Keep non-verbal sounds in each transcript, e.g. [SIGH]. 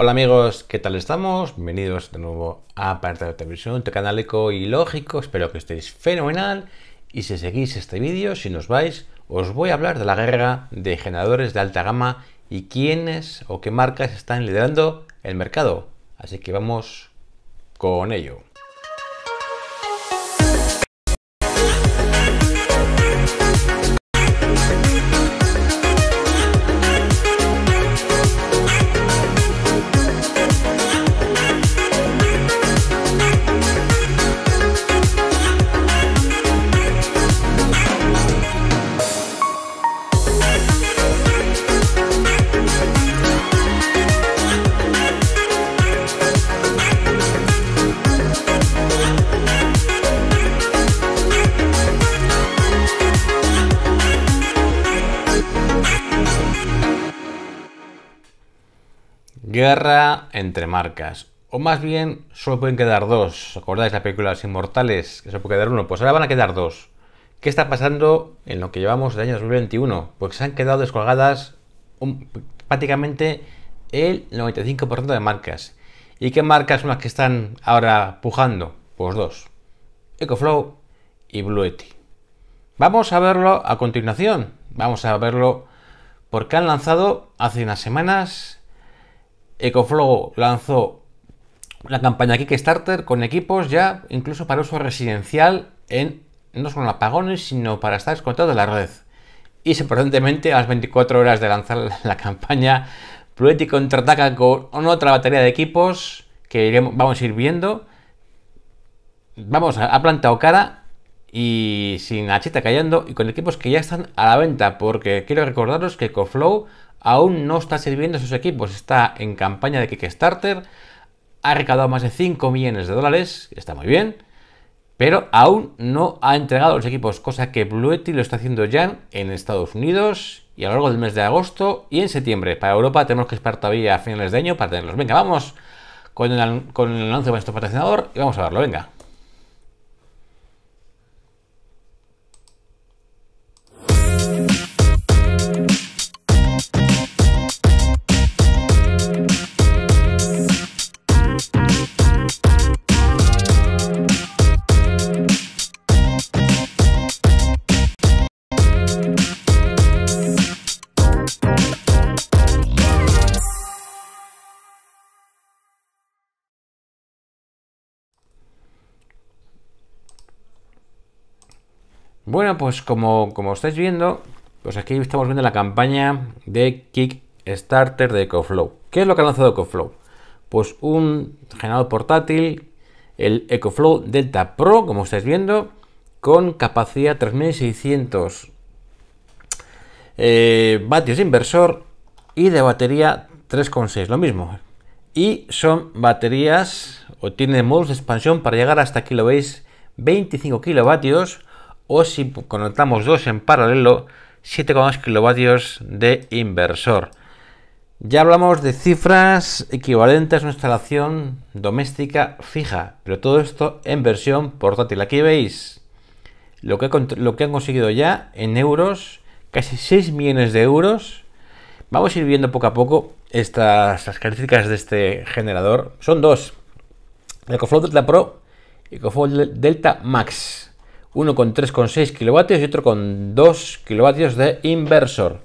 Hola amigos, ¿qué tal estamos? Bienvenidos de nuevo a Parte de Televisión, tu canal eco y lógico. Espero que estéis fenomenal. Y si seguís este vídeo, si nos vais, os voy a hablar de la guerra de generadores de alta gama y quiénes o qué marcas están liderando el mercado. Así que vamos con ello. guerra entre marcas. O más bien, solo pueden quedar dos. acordáis la película Los Inmortales? Que solo puede quedar uno. Pues ahora van a quedar dos. ¿Qué está pasando en lo que llevamos de año 2021? Pues se han quedado descolgadas prácticamente el 95% de marcas. ¿Y qué marcas son las que están ahora pujando? Pues dos. EcoFlow y Blue Vamos a verlo a continuación. Vamos a verlo porque han lanzado hace unas semanas Ecoflow lanzó una campaña Kickstarter con equipos ya incluso para uso residencial en no solo en apagones, sino para estar desconectado de la red. Y sorprendentemente, a las 24 horas de lanzar la, campaña, Pluetti contraataca con otra batería de equipos que vamos a ir viendo. Vamos, ha plantado cara y sin hachita callando y con equipos que ya están a la venta, porque quiero recordaros que EcoFlow aún no está sirviendo a sus equipos, está en campaña de Kickstarter, ha recaudado más de 5 millones de dólares, está muy bien, pero aún no ha entregado los equipos, cosa que Bluetti lo está haciendo ya en Estados Unidos y a lo largo del mes de agosto y en septiembre. Para Europa tenemos que esperar todavía a finales de año para tenerlos. Venga, vamos con el, con el anuncio de nuestro patrocinador y vamos a verlo, venga. Bueno, pues como, como estáis viendo, pues aquí estamos viendo la campaña de Kickstarter de EcoFlow. ¿Qué es lo que ha lanzado EcoFlow? Pues un generador portátil, el EcoFlow Delta Pro, como estáis viendo, con capacidad 3600 eh, vatios de inversor y de batería 3,6, lo mismo. Y son baterías, o tiene modos de expansión para llegar hasta aquí, lo veis, 25 kilovatios o si conectamos dos en paralelo, 7,2 kilovatios de inversor. Ya hablamos de cifras equivalentes a una instalación doméstica fija, pero todo esto en versión portátil. Aquí veis lo que, lo que han conseguido ya en euros, casi 6 millones de euros. Vamos a ir viendo poco a poco estas las características de este generador. Son dos, el EcoFlow Delta Pro y EcoFlow Delta Max uno con 3,6 kilovatios y otro con 2 kilovatios de inversor.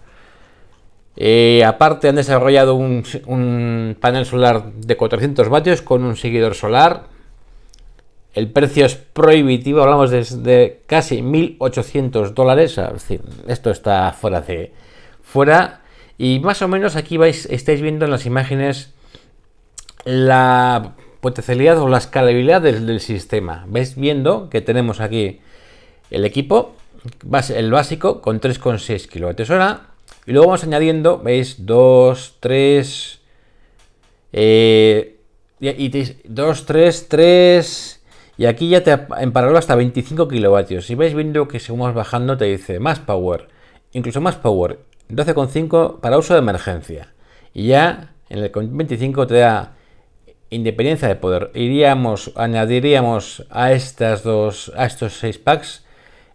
Eh, aparte han desarrollado un, panel solar de 400 vatios con un seguidor solar. El precio es prohibitivo, hablamos de, casi 1.800 dólares. esto está fuera de... fuera. Y más o menos aquí vais, estáis viendo en las imágenes la potencialidad o la escalabilidad del, sistema. ves viendo que tenemos aquí el equipo, el básico, con 3,6 kWh. Y luego vamos añadiendo, veis, 2, 3... Eh, y 2, 3, 3... Y aquí ya te en paralelo hasta 25 kilovatios. Si vais viendo que seguimos bajando te dice más power, incluso más power, 12,5 para uso de emergencia. Y ya en el 25 te da independencia de poder. Iríamos, añadiríamos a estas dos, a estos 6 packs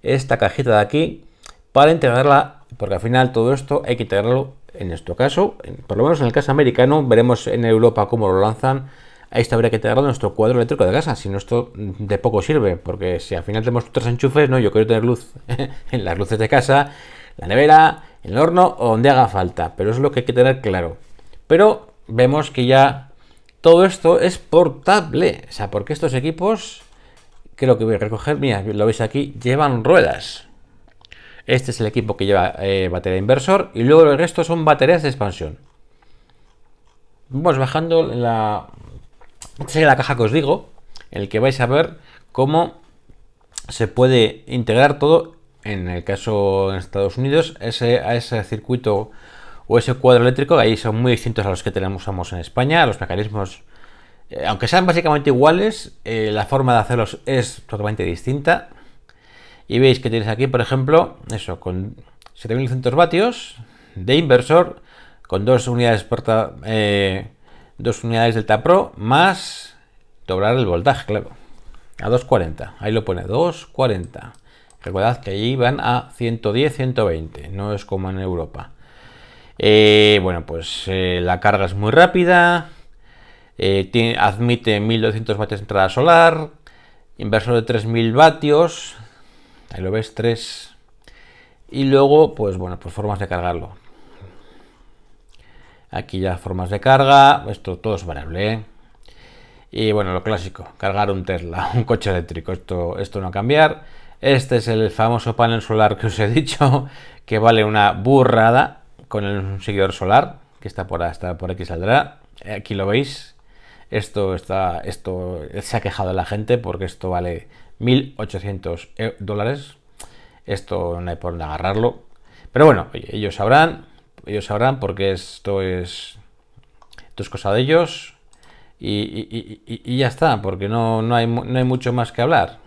esta cajita de aquí para integrarla, porque al final todo esto hay que integrarlo en nuestro caso, por lo menos en el caso americano, veremos en Europa cómo lo lanzan, a está habría que integrarlo en nuestro cuadro eléctrico de casa, si no esto de poco sirve, porque si al final tenemos tres enchufes, no, yo quiero tener luz [LAUGHS] en las luces de casa, la nevera, el horno o donde haga falta, pero eso es lo que hay que tener claro. Pero vemos que ya todo esto es portable, o sea, porque estos equipos Creo que voy a recoger, mira, lo veis aquí, llevan ruedas. Este es el equipo que lleva eh, batería inversor y luego el resto son baterías de expansión. Vamos bajando la... la caja que os digo, en el que vais a ver cómo se puede integrar todo, en el caso en Estados Unidos, ese, a ese circuito o ese cuadro eléctrico, ahí son muy distintos a los que tenemos en España, los mecanismos eh, aunque sean básicamente iguales, eh, la forma de hacerlos es totalmente distinta. Y veis que tenéis aquí, por ejemplo, eso, con 7.200 vatios de inversor, con dos unidades, porta, eh, dos unidades delta pro, más doblar el voltaje, claro, a 240. Ahí lo pone, 240. Recordad que allí van a 110, 120, no es como en Europa. bueno, pues la carga es muy rápida, eh, admite 1200 vatios de entrada solar, inversor de 3000 vatios, ahí lo ves, 3. Y luego, pues bueno, pues formas de cargarlo. Aquí ya formas de carga, esto todo es variable. ¿eh? Y bueno, lo clásico, cargar un Tesla, [LAUGHS] un coche eléctrico, esto, esto no va a cambiar. Este es el famoso panel solar que os he [LAUGHS] dicho, que vale una burrada con el seguidor solar, que está por, hasta por aquí saldrá. Aquí lo veis, esto, está, esto se ha quejado la gente porque esto vale 1.800 e, dólares. Esto no hay por agarrarlo. Pero bueno, ellos sabrán, ellos sabrán porque esto es, es cosa de ellos. Y, ya está, porque no, no, hay, no hay mucho más que hablar.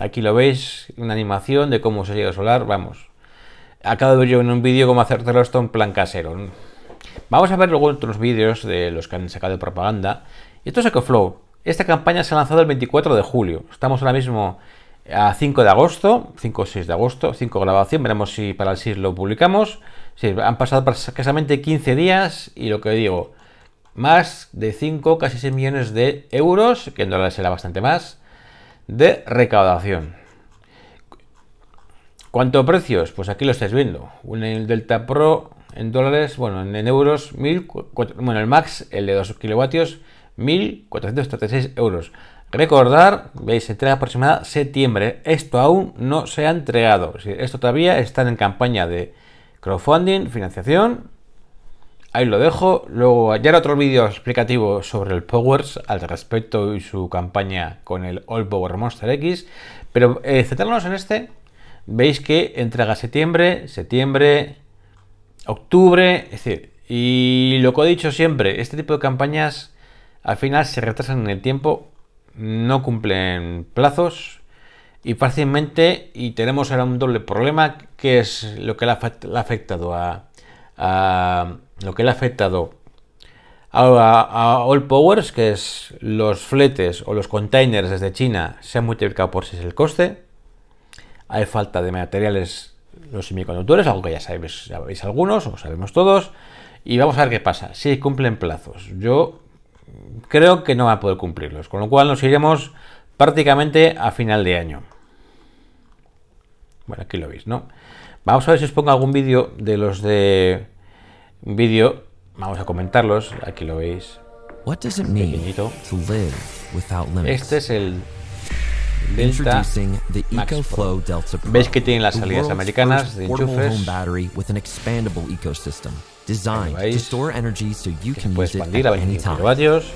Aquí lo veis, una animación de cómo se llega a solar, vamos. Acabo de ver yo en un vídeo cómo hacer esto en plan casero. Vamos a ver luego otros vídeos de los que han sacado de propaganda. esto es EcoFlow. Esta campaña se ha lanzado el 24 de julio. Estamos ahora mismo a 5 de agosto, 5 o 6 de agosto, 5 grabación, veremos si para el 6 lo publicamos. han pasado escasamente 15 días y lo que digo, más de 5, casi 6 millones de euros, que en dólares será bastante más, de recaudación. ¿Cuánto precios? Pues aquí lo estáis viendo. Un Delta Pro en dólares, bueno, en, euros, 1000, bueno, el max, el de 2 kilovatios, 1436 euros. Recordar, veis, entrega aproximada septiembre. Esto aún no se ha entregado. Esto todavía está en campaña de crowdfunding, financiación. Ahí lo dejo. Luego ya era otro vídeo explicativo sobre el Powers al respecto y su campaña con el All Power Monster X. Pero eh, en este, veis que entrega septiembre, septiembre, octubre, es decir, y lo que he dicho siempre, este tipo de campañas al final se retrasan en el tiempo, no cumplen plazos y fácilmente, y tenemos ahora un doble problema, que es lo que le ha, afectado a, lo que le ha afectado a, All Powers, que es los fletes o los containers desde China, se ha multiplicado por es el coste. Hay falta de materiales los semiconductores, algo que ya sabéis, ya veis algunos, o sabemos todos, y vamos a ver qué pasa, si cumplen plazos. Yo creo que no va a poder cumplirlos, con lo cual nos iremos prácticamente a final de año. Bueno, aquí lo veis, ¿no? Vamos a ver si os pongo algún vídeo de los de vídeo. Vamos a comentarlos. Aquí lo veis. Este es el Introducing the EcoFlow Delta Pro, ¿Ves que tiene las salidas americanas de enchufes? battery with an expandable ecosystem designed to store energy so you can use it at any time. Kilovatios.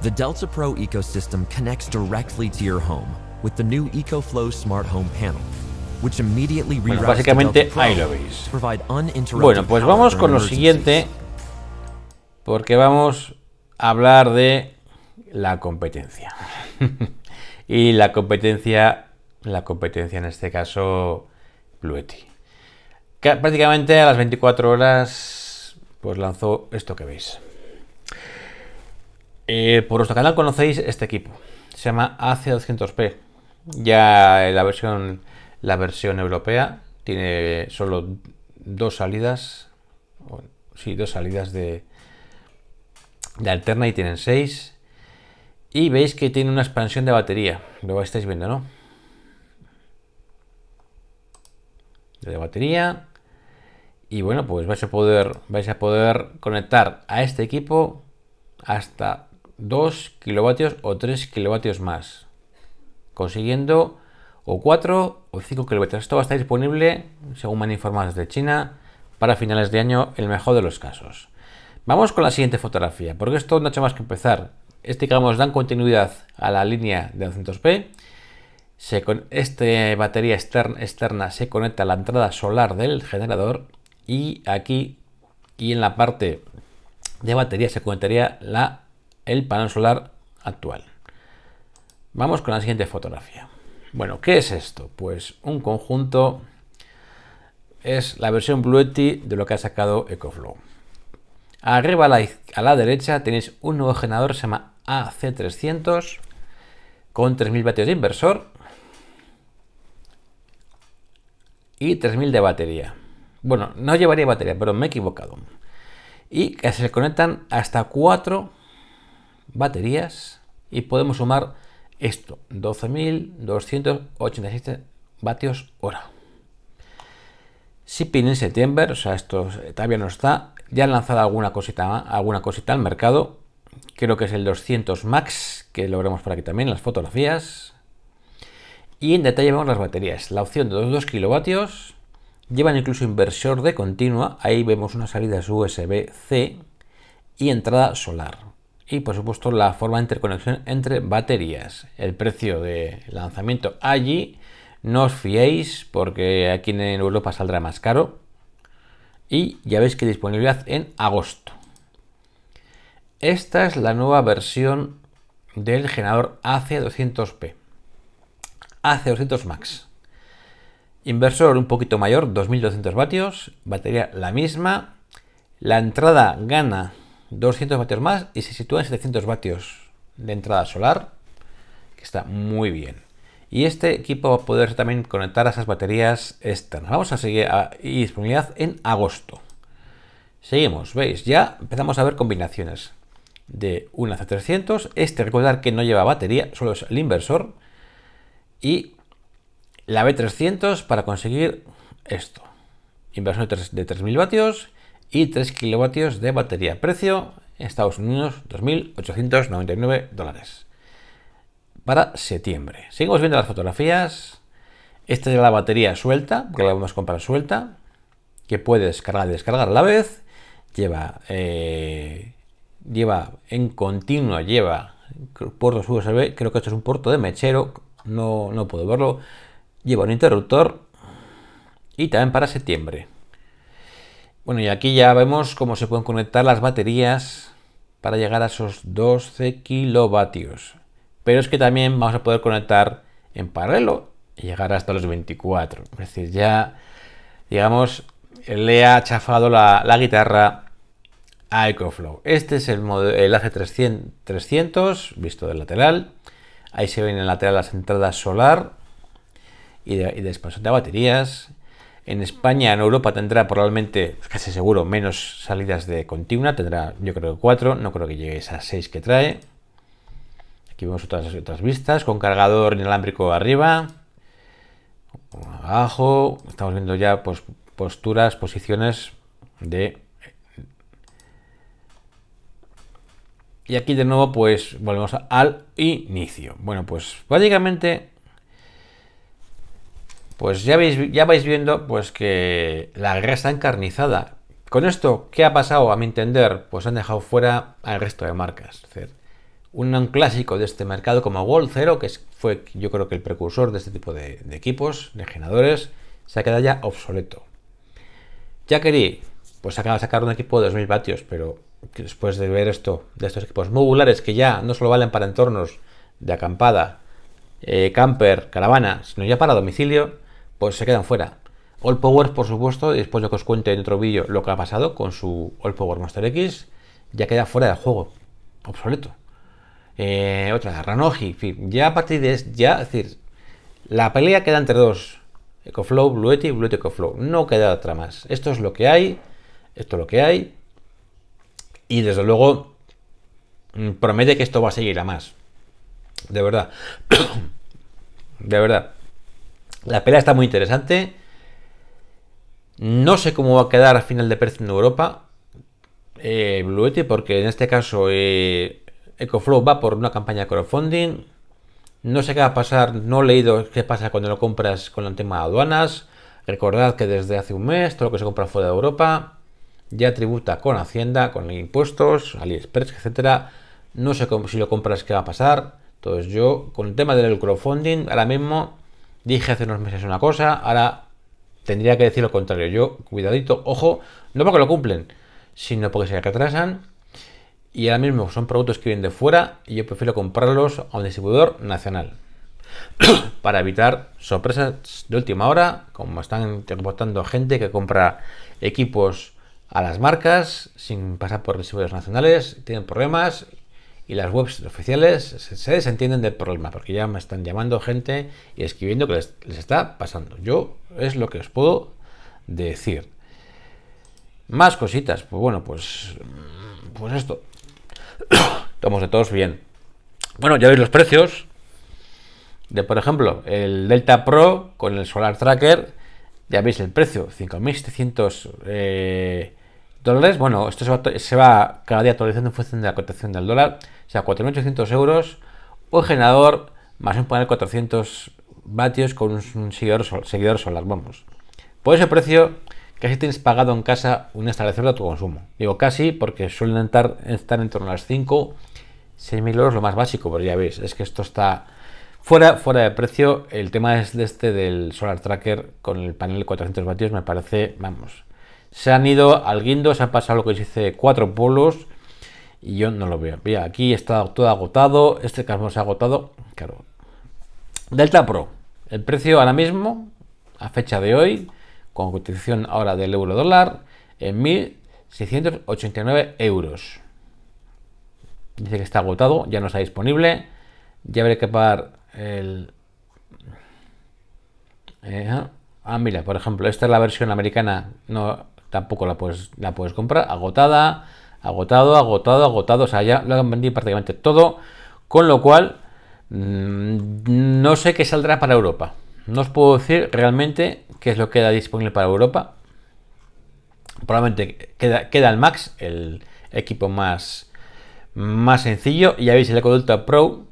The Delta Pro ecosystem connects directly to your home with the new EcoFlow Smart Home Panel, which immediately bueno, básicamente ahí lo veis. Bueno, pues vamos con lo siguiente porque vamos a hablar de la competencia. [LAUGHS] y la competencia, la competencia en este caso, BlueTi, prácticamente a las 24 horas, pues lanzó esto que veis. Eh, por nuestro canal conocéis este equipo. Se llama AC200P. Ya la versión, la versión europea tiene solo dos salidas. sí, dos salidas de, de alterna y tienen 6. Y veis que tiene una expansión de batería. Lo estáis viendo, ¿no? De batería. Y bueno, pues vais a poder, vais a poder conectar a este equipo hasta 2 kilovatios o 3 kilovatios más. Consiguiendo o 4 o 5 kilovatios. Esto va a estar disponible, según me han informado desde China, para finales de año, el mejor de los casos. Vamos con la siguiente fotografía, porque esto no ha hecho más que empezar. Este, digamos, dan continuidad a la línea de 200p. Se este batería externa, se conecta a la entrada solar del generador y aquí y en la parte de batería se conectaría la, el panel solar actual. Vamos con la siguiente fotografía. Bueno, ¿qué es esto? Pues un conjunto es la versión Bluetti de lo que ha sacado EcoFlow. Arriba a la, a la derecha tenéis un nuevo generador, se llama AC300, con 3000 vatios de inversor y 3000 de batería. Bueno, no llevaría batería, pero me he equivocado. Y que se conectan hasta 4 baterías y podemos sumar esto, 12.287 vatios hora. si en septiembre, o sea, esto todavía no está, ya han lanzado alguna cosita, alguna cosita al mercado. Creo que es el 200 Max, que lo veremos por aquí también, las fotografías. Y en detalle vemos las baterías. La opción de 2 kilovatios. Llevan incluso inversor de continua. Ahí vemos unas salidas USB-C y entrada solar. Y por supuesto la forma de interconexión entre baterías. El precio de lanzamiento allí. No os fiéis porque aquí en Europa saldrá más caro y ya veis que disponibilidad en agosto. Esta es la nueva versión del generador AC200P. AC200 Max. Inversor un poquito mayor, 2200 vatios, batería la misma, la entrada gana 200 vatios más y se sitúa en 700 vatios de entrada solar, que está muy bien. Y este equipo va a poder también conectar a esas baterías externas. Vamos a seguir a disponibilidad en agosto. Seguimos, veis, ya empezamos a ver combinaciones de una c 300 Este, recordar que no lleva batería, solo es el inversor. Y la B300 para conseguir esto. Inversión de 3.000 vatios y 3 kilovatios de batería. Precio, en Estados Unidos, 2.899 dólares para septiembre. Seguimos viendo las fotografías. Esta es la batería suelta, que la vamos a comprar suelta, que puede descargar y descargar a la vez. Lleva, eh, lleva en continuo, lleva puertos USB, creo que esto es un puerto de mechero, no, no puedo verlo. Lleva un interruptor y también para septiembre. Bueno, y aquí ya vemos cómo se pueden conectar las baterías para llegar a esos 12 kilovatios pero es que también vamos a poder conectar en paralelo y llegar hasta los 24. Es decir, ya, digamos, le ha chafado la, guitarra a EcoFlow. Este es el, el AG300, visto del lateral. Ahí se ven en el lateral las entradas solar y de, de expansión de baterías. En España, en Europa, tendrá probablemente, casi seguro, menos salidas de continua. Tendrá, yo creo, cuatro. No creo que llegue a seis que trae. Aquí vemos otras, otras vistas con cargador inalámbrico arriba, abajo. Estamos viendo ya pues, posturas, posiciones de... Y aquí de nuevo pues volvemos al inicio. Bueno, pues básicamente pues ya, veis, ya vais viendo pues que la guerra encarnizada. Con esto, ¿qué ha pasado? A mi entender, pues han dejado fuera al resto de marcas. Es un clásico de este mercado como Wall Zero, que fue yo creo que el precursor de este tipo de, equipos, de generadores, se ha quedado ya obsoleto. Jackery, pues acaba de sacar un equipo de 2000 vatios, pero después de ver esto, de estos equipos modulares que ya no solo valen para entornos de acampada, eh, camper, caravana, sino ya para domicilio, pues se quedan fuera. All Power, por supuesto, y después de que os cuente en otro vídeo lo que ha pasado con su All Power Master X, ya queda fuera del juego, obsoleto. Eh, otra, Ranoji, en ya a partir de ya, es decir, la pelea queda entre dos, Ecoflow, Blueti, Blueti, Ecoflow, no queda otra más, esto es lo que hay, esto es lo que hay, y desde luego mm, promete que esto va a seguir a más, de verdad, [COUGHS] de verdad, la pelea está muy interesante, no sé cómo va a quedar a final de precio en Europa, eh, Blueti, porque en este caso... Eh, EcoFlow va por una campaña de crowdfunding. No sé qué va a pasar, no he leído qué pasa cuando lo compras con el tema de aduanas. Recordad que desde hace un mes todo lo que se compra fuera de Europa ya tributa con Hacienda, con impuestos, AliExpress, etcétera. No sé si lo compras qué va a pasar. Entonces yo con el tema del crowdfunding ahora mismo dije hace unos meses una cosa, ahora tendría que decir lo contrario. Yo, cuidadito, ojo, no porque lo cumplen, sino porque se retrasan y ahora mismo son productos que vienen de fuera y yo prefiero comprarlos a un distribuidor nacional [COUGHS] para evitar sorpresas de última hora, como están importando gente que compra equipos a las marcas sin pasar por distribuidores nacionales, tienen problemas y las webs oficiales se desentienden del problema porque ya me están llamando gente y escribiendo que les, les está pasando. Yo es lo que os puedo decir. Más cositas, pues bueno, pues, mm, pues esto. [COUGHS] Estamos de todos bien. Bueno, ya veis los precios de, por ejemplo, el Delta Pro con el Solar Tracker. Ya veis el precio, 5.700 eh, dólares. Bueno, esto se va, cada día actualizando en función de la cotización del dólar. O sea, 4.800 euros, un generador más un panel 400 vatios con un, seguidor, seguidor solar. Vamos. Por ese precio casi tienes pagado en casa un instalación de consumo Digo casi porque suelen estar, estar en torno a las 5, 6 mil euros lo más básico, pero ya veis, es que esto está fuera, fuera de precio. El tema es de este del Solar Tracker con el panel de 400 vatios, me parece, vamos, se han ido al guindo, se han pasado lo que dice cuatro polos y yo no lo veo. Mira, aquí está todo agotado, este caso se ha agotado, claro. Delta Pro, el precio ahora mismo, a fecha de hoy, con cotización ahora del euro dólar en 1.689 euros. Dice que está agotado, ya no está disponible. Ya habré que pagar el... Eh, ah, ah, mira, por ejemplo, esta es la versión americana. No, tampoco la puedes, la puedes comprar. Agotada, agotado, agotado, agotado. O sea, ya lo han vendido prácticamente todo. Con lo cual, mm, no sé qué saldrá para Europa. No os puedo decir realmente qué es lo que queda disponible para Europa. Probablemente queda, el Max, el equipo más, más sencillo. Ya veis el Ecoducta Pro.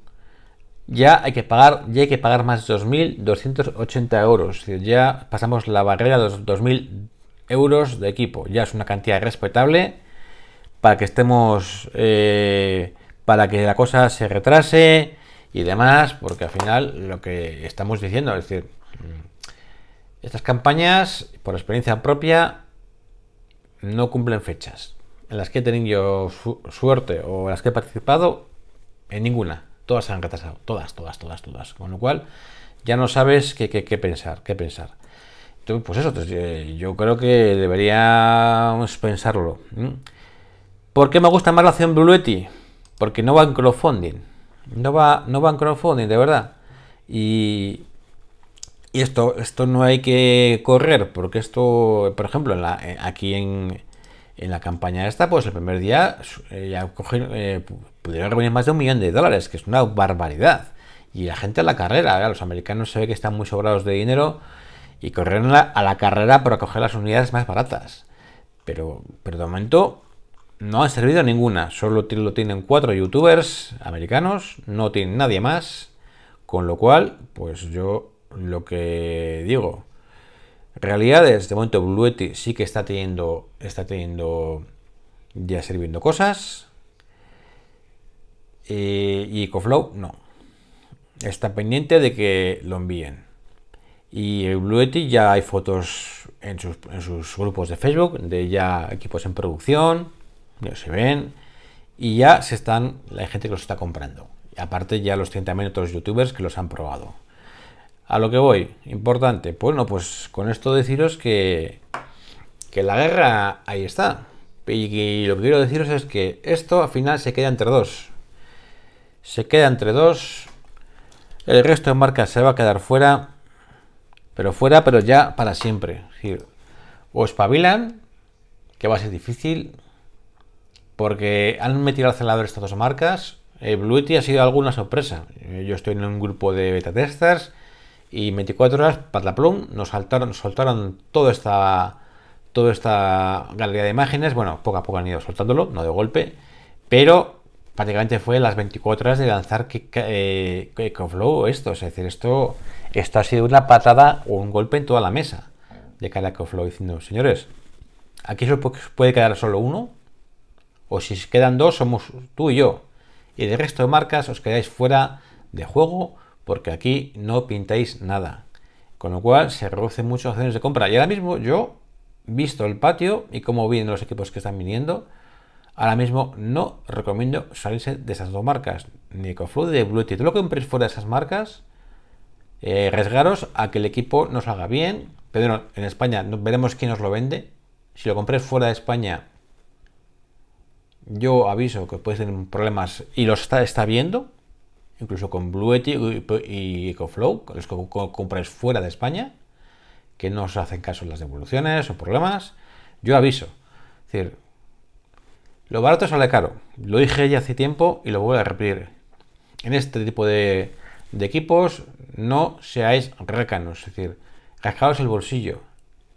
Ya hay que pagar, ya hay que pagar más de 2.280 euros. ya pasamos la barrera de los 2.000 euros de equipo. Ya es una cantidad respetable para que estemos. Eh, para que la cosa se retrase y demás, porque al final lo que estamos diciendo, es decir, estas campañas, por experiencia propia, no cumplen fechas. En las que he tenido suerte o en las que he participado, en ninguna. Todas se han retrasado. Todas, todas, todas, todas. Con lo cual, ya no sabes qué, pensar, qué pensar. Entonces, pues eso, eh, yo creo que deberíamos pensarlo. ¿Por qué me gusta más la acción Bluetti? Porque no va en crowdfunding. No va, no en crowdfunding, de verdad. Y, y esto, esto no hay que correr, porque esto, por ejemplo, en la, eh, aquí en, la campaña esta, pues el primer día eh, ya eh, podría reunir más de un millón de dólares, que es una barbaridad. Y la gente a la carrera, los americanos se ve que están muy sobrados de dinero y corrieron a la, carrera para coger las unidades más baratas. Pero, pero de momento no han servido ninguna, solo lo tienen cuatro youtubers americanos, no tienen nadie más, con lo cual, pues yo lo que digo, realidades, de momento Bluetti sí que está teniendo, está teniendo, ya sirviendo cosas, eh, y, Ecoflow no, está pendiente de que lo envíen. Y Bluetti ya hay fotos en sus grupos de Facebook de ya equipos en producción, se ven, y ya se están, la gente que los está comprando. Y aparte ya los 30.000 otros youtubers que los han probado. A lo que voy, importante, bueno, pues con esto deciros que, que la guerra ahí está. Y, lo que quiero deciros es que esto al final se queda entre dos. Se queda entre dos. El resto de marcas se va a quedar fuera. Pero fuera, pero ya para siempre. o espabilan, que va a ser difícil, porque han metido al celador estas dos marcas. Eh, ha sido alguna sorpresa. Eh, yo estoy en un grupo de beta testers y 24 horas, plum. nos saltaron, soltaron toda esta, toda esta galería de imágenes. Bueno, poco a poco han ido soltándolo, no de golpe, pero prácticamente fue las 24 horas de lanzar que eh, esto. Es decir, esto, esto ha sido una patada o un golpe en toda la mesa de cara a flow diciendo, señores, aquí solo puede quedar solo uno o si quedan dos somos tú y yo. Y el resto de marcas os quedáis fuera de juego porque aquí no pintáis nada. Con lo cual se reducen muchas opciones de compra. Y ahora mismo yo, visto el patio y cómo vienen los equipos que están viniendo, ahora mismo no recomiendo salirse de esas dos marcas, ni Ecoflow de Blue Lo que compréis fuera de esas marcas, eh, arriesgaros a que el equipo nos haga bien. Pero en España veremos quién nos lo vende. Si lo compréis fuera de España, yo aviso que puede tener problemas y los está, está viendo, incluso con Blueti y EcoFlow, los que compráis fuera de España, que no os hacen caso en las devoluciones o problemas, yo aviso. Es decir, lo barato sale caro. Lo dije ya hace tiempo y lo voy a repetir. En este tipo de, equipos no seáis récanos, es decir, cascaos el bolsillo.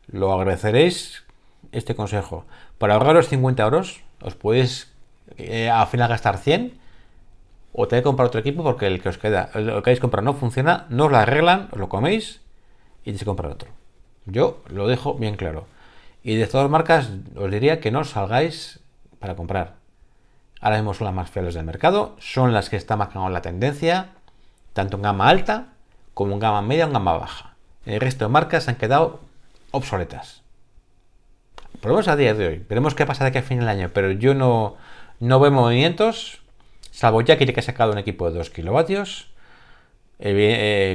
Lo agradeceréis este consejo. Para ahorraros 50 euros, os podéis eh, al final gastar 100 o tenéis que comprar otro equipo porque el que os queda, lo que habéis comprado no funciona, no os lo arreglan, os lo coméis y tenéis que comprar otro. Yo lo dejo bien claro. Y de todas las marcas os diría que no salgáis para comprar. Ahora mismo son las más fieles del mercado, son las que están marcando la tendencia, tanto en gama alta como en gama media o en gama baja. El resto de marcas han quedado obsoletas por a día de hoy. Veremos qué pasa de aquí a fin del año, pero yo no, no veo movimientos, salvo ya que que ha sacado un equipo de 2 kilovatios, eh,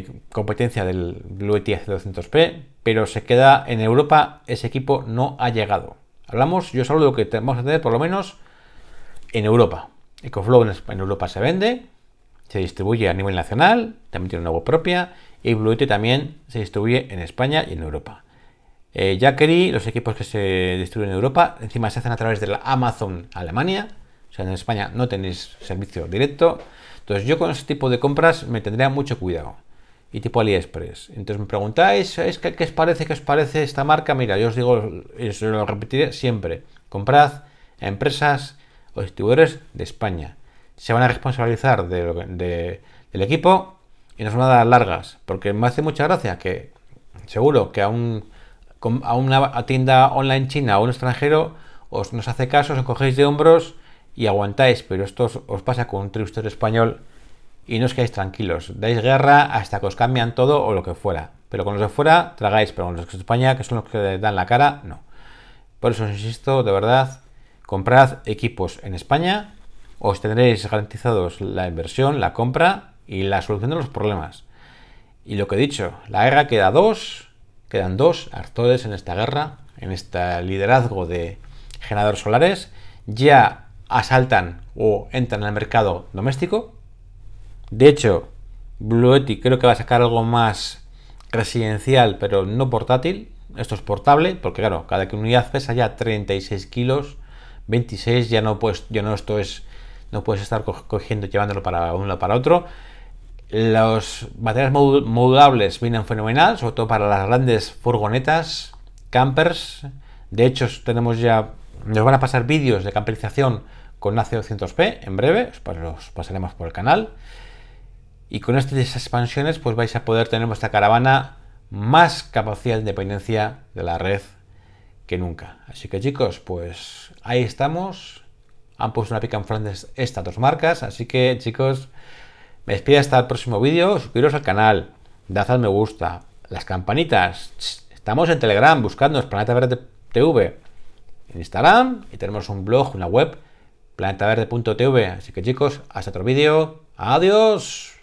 eh, competencia del Blue 200P, pero se queda en Europa, ese equipo no ha llegado. Hablamos, yo solo lo que vamos a tener por lo menos en Europa. EcoFlow en Europa se vende, se distribuye a nivel nacional, también tiene una web propia, y Blue también se distribuye en España y en Europa. Eh, Jackery, los equipos que se distribuyen en Europa, encima se hacen a través de la Amazon Alemania, o sea, en España no tenéis servicio directo. Entonces yo con ese tipo de compras me tendría mucho cuidado. Y tipo AliExpress. Entonces me preguntáis, ¿es ¿qué os parece? ¿Qué os parece esta marca? Mira, yo os digo, os lo repetiré siempre. Comprad empresas o distribuidores de España. Se van a responsabilizar del equipo y nos van a dar largas. Porque me hace mucha gracia que seguro que a un a una tienda online china o un extranjero, os nos hace caso, os cogéis de hombros y aguantáis, pero esto os, pasa con un tributario español y no os quedáis tranquilos. Dais guerra hasta que os cambian todo o lo que fuera. Pero con los de fuera tragáis, pero con los de España, que son los que dan la cara, no. Por eso os insisto, de verdad, comprad equipos en España, os tendréis garantizados la inversión, la compra y la solución de los problemas. Y lo que he dicho, la guerra queda dos Quedan dos actores en esta guerra, en este liderazgo de generadores solares. Ya asaltan o entran al mercado doméstico. De hecho, eti creo que va a sacar algo más residencial, pero no portátil. Esto es portable, porque claro, cada que unidad pesa ya 36 kilos, 26 ya no pues ya no esto es no puedes estar cogiendo llevándolo para uno para otro. Los baterías modulables vienen fenomenal, sobre todo para las grandes furgonetas, campers. De hecho, tenemos ya, nos van a pasar vídeos de camperización con AC200P en breve, los pasaremos por el canal. Y con estas expansiones, pues vais a poder tener vuestra caravana más capacidad de independencia de la red que nunca. Así que chicos, pues ahí estamos. Han puesto una pica en Flandes estas dos marcas, así que chicos, me despido hasta el próximo vídeo. Suscribiros al canal, dad al me gusta, las campanitas. Estamos en Telegram, buscadnos Planeta Verde TV en Instagram y tenemos un blog, una web, planetaverde.tv. Así que chicos, hasta otro vídeo. Adiós.